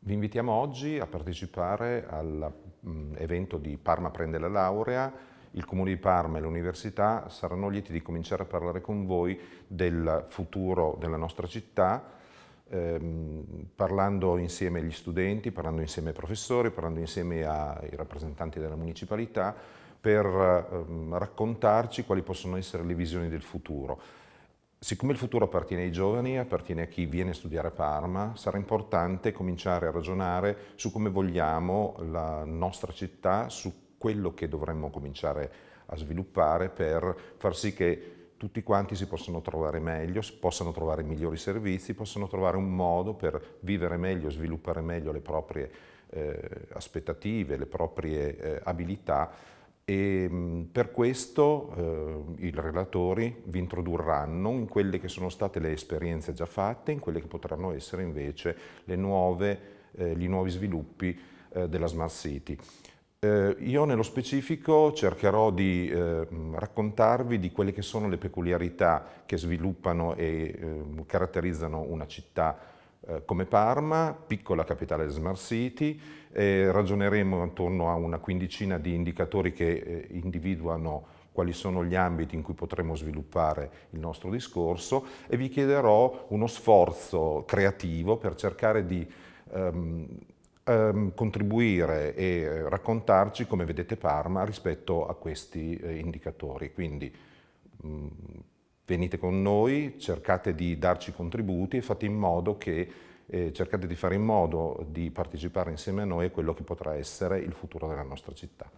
Vi invitiamo oggi a partecipare all'evento mm, di Parma prende la laurea. Il Comune di Parma e l'Università saranno lieti di cominciare a parlare con voi del futuro della nostra città, ehm, parlando insieme agli studenti, parlando insieme ai professori, parlando insieme ai rappresentanti della municipalità per ehm, raccontarci quali possono essere le visioni del futuro. Siccome il futuro appartiene ai giovani, appartiene a chi viene a studiare a Parma, sarà importante cominciare a ragionare su come vogliamo la nostra città, su quello che dovremmo cominciare a sviluppare per far sì che tutti quanti si possano trovare meglio, possano trovare migliori servizi, possano trovare un modo per vivere meglio, sviluppare meglio le proprie eh, aspettative, le proprie eh, abilità e mm, per questo eh, i relatori vi introdurranno in quelle che sono state le esperienze già fatte, in quelle che potranno essere invece nuove, eh, gli nuovi sviluppi eh, della Smart City. Eh, io nello specifico cercherò di eh, mm, raccontarvi di quelle che sono le peculiarità che sviluppano e eh, caratterizzano una città eh, come Parma, piccola capitale del Smart City, eh, ragioneremo attorno a una quindicina di indicatori che eh, individuano quali sono gli ambiti in cui potremo sviluppare il nostro discorso e vi chiederò uno sforzo creativo per cercare di ehm, ehm, contribuire e eh, raccontarci come vedete Parma rispetto a questi eh, indicatori. Quindi, mh, mm, venite con noi, cercate di darci contributi e fate in modo che eh, cercate di fare in modo di partecipare insieme a noi a quello che potrà essere il futuro della nostra città.